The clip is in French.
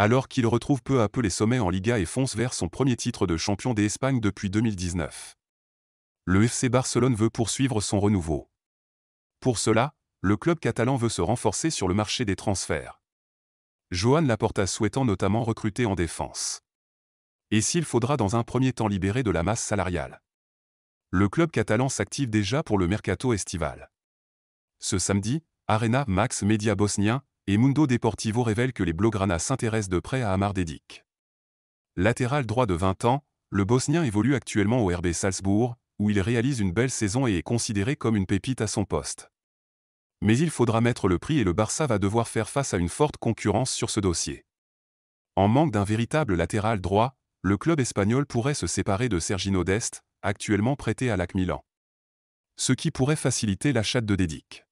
alors qu'il retrouve peu à peu les sommets en Liga et fonce vers son premier titre de champion d'Espagne depuis 2019. Le FC Barcelone veut poursuivre son renouveau. Pour cela, le club catalan veut se renforcer sur le marché des transferts. Joan Laporta souhaitant notamment recruter en défense. Et s'il faudra dans un premier temps libérer de la masse salariale. Le club catalan s'active déjà pour le mercato estival. Ce samedi, Arena Max Media Bosnien, et Mundo Deportivo révèle que les Blaugrana s'intéressent de près à Amar Dedic. Latéral droit de 20 ans, le Bosnien évolue actuellement au RB Salzbourg, où il réalise une belle saison et est considéré comme une pépite à son poste. Mais il faudra mettre le prix et le Barça va devoir faire face à une forte concurrence sur ce dossier. En manque d'un véritable latéral droit, le club espagnol pourrait se séparer de Sergino Dest, actuellement prêté à l'AC Milan. Ce qui pourrait faciliter l'achat de Dedic.